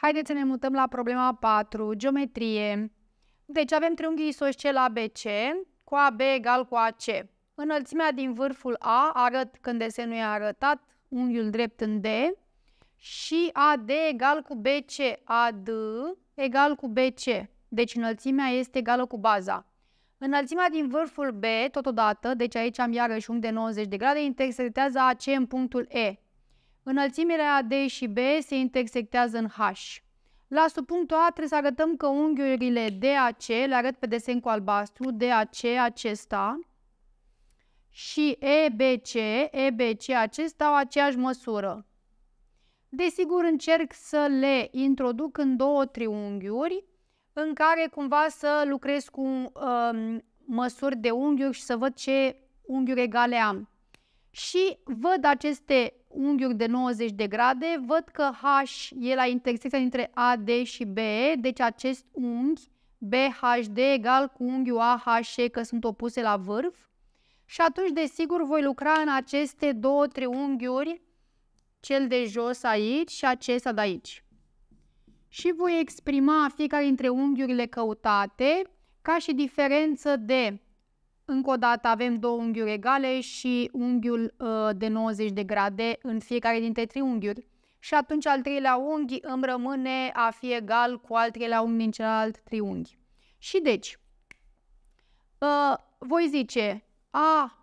Haideți să ne mutăm la problema 4, geometrie. Deci avem triunghiul isoscel ABC cu AB egal cu AC. Înălțimea din vârful A arăt când desenul e arătat, unghiul drept în D și AD egal cu BC, AD egal cu BC. Deci înălțimea este egală cu baza. Înălțimea din vârful B, totodată, deci aici am iarăși unghi de 90 de grade, intersectează AC în punctul E. Înălțimirea D și B se intersectează în H. La subpunctul A trebuie să arătăm că unghiurile DAC, le arăt pe desen cu albastru, DAC acesta și EBC, EBC acesta au aceeași măsură. Desigur, încerc să le introduc în două triunghiuri în care cumva să lucrez cu um, măsuri de unghiuri și să văd ce unghiuri egale am. Și văd aceste unghiuri de 90 de grade, văd că H e la intersecția dintre AD și BE, deci acest unghi BHD egal cu unghiul AHE, că sunt opuse la vârf. Și atunci, desigur, voi lucra în aceste două triunghiuri, cel de jos aici și acesta de aici. Și voi exprima fiecare dintre unghiurile căutate ca și diferență de încă o dată avem două unghiuri egale și unghiul uh, de 90 de grade în fiecare dintre triunghiuri. Și atunci al treilea unghi îmi rămâne a fi egal cu al treilea unghi din celălalt triunghi. Și deci, uh, voi zice A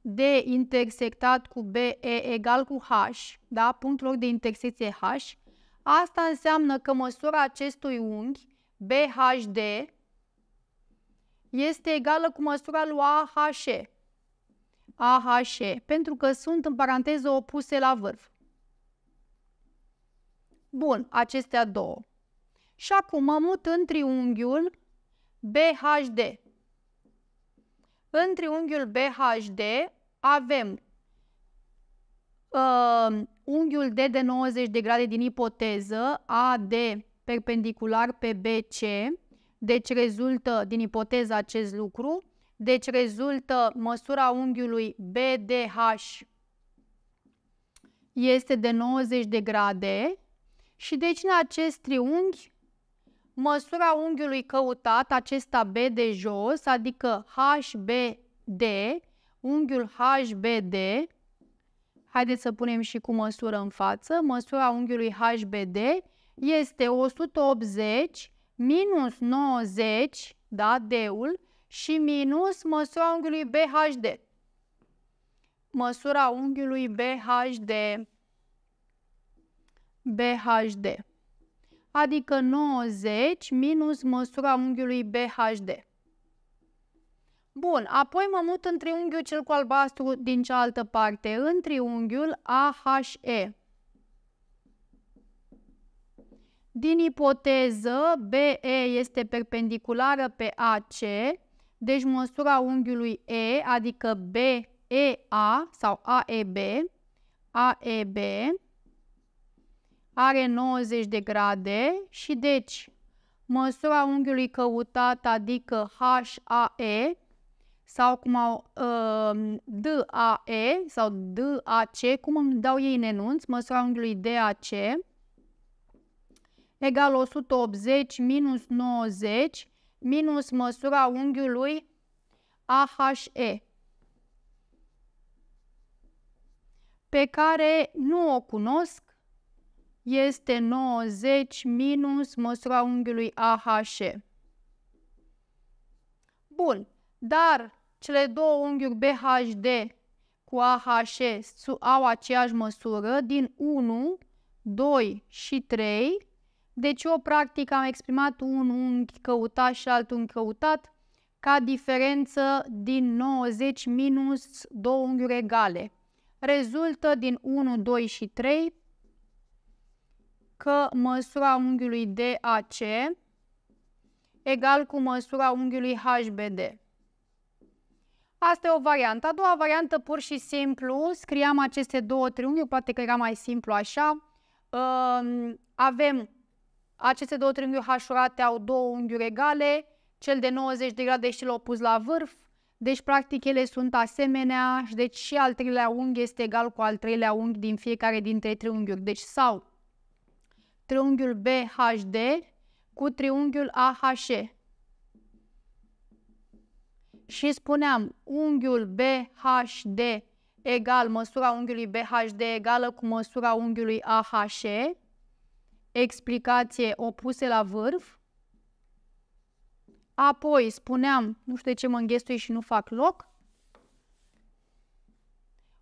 D intersectat cu B E egal cu H, da? punctul lor de intersecție H, asta înseamnă că măsura acestui unghi BHD este egală cu măsura lui AH. AH, pentru că sunt în paranteză opuse la vârf. Bun, acestea două. Și acum mă mut în triunghiul BHD. În triunghiul BHD avem uh, unghiul D de 90 de grade din ipoteză, AD perpendicular pe BC, deci rezultă din ipoteza acest lucru. Deci rezultă măsura unghiului BDH este de 90 de grade și deci în acest triunghi măsura unghiului căutat, acesta B de jos, adică HBD, unghiul HBD, haideți să punem și cu măsură în față, măsura unghiului HBD este 180 minus 90, da, D-ul, și minus măsura unghiului BHD. Măsura unghiului BHD. BHD. Adică 90 minus măsura unghiului BHD. Bun, apoi mă mut în triunghiul cel cu albastru din cealaltă parte, în triunghiul AHE. Din ipoteză, BE este perpendiculară pe AC, deci măsura unghiului E, adică BEA sau AEB, AEB are 90 de grade și deci măsura unghiului căutat, adică HAE sau cum au uh, ă, DAE sau DAC, cum îmi dau ei în enunț, măsura unghiului DAC, egal 180 minus 90 minus măsura unghiului AHE, pe care nu o cunosc, este 90 minus măsura unghiului AHE. Bun, dar cele două unghiuri BHD cu AHE au aceeași măsură din 1, 2 și 3, deci eu practic am exprimat un unghi căutat și alt unghi căutat ca diferență din 90 minus 2 unghiuri egale. Rezultă din 1, 2 și 3 că măsura unghiului DAC egal cu măsura unghiului HBD. Asta e o variantă. A doua variantă, pur și simplu, scriam aceste două triunghiuri, poate că era mai simplu așa. Uh, avem aceste două triunghiuri hașurate au două unghiuri egale, cel de 90 de grade și l opus la vârf, deci practic ele sunt asemenea și deci și al treilea unghi este egal cu al treilea unghi din fiecare dintre triunghiuri. Deci sau triunghiul BHD cu triunghiul AHE. Și spuneam, unghiul BHD egal măsura unghiului BHD egală cu măsura unghiului AHE explicație opuse la vârf. Apoi spuneam, nu știu de ce mă înghestui și nu fac loc,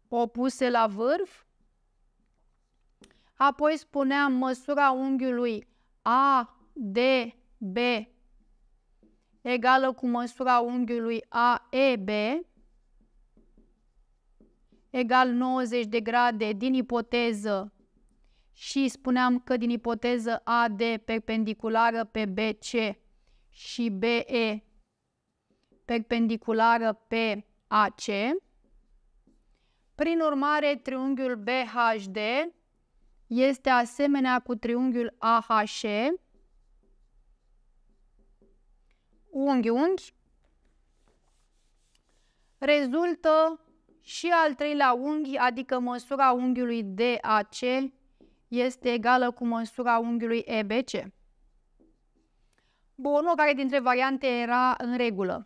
opuse la vârf. Apoi spuneam măsura unghiului A, D, B egală cu măsura unghiului A, E, B egal 90 de grade din ipoteză și spuneam că din ipoteză AD perpendiculară pe BC și BE perpendiculară pe AC. Prin urmare, triunghiul BHD este asemenea cu triunghiul AHC, unghi, unghi, rezultă și al treilea unghi, adică măsura unghiului DAC este egală cu măsura unghiului EBC. Bun, o care dintre variante era în regulă.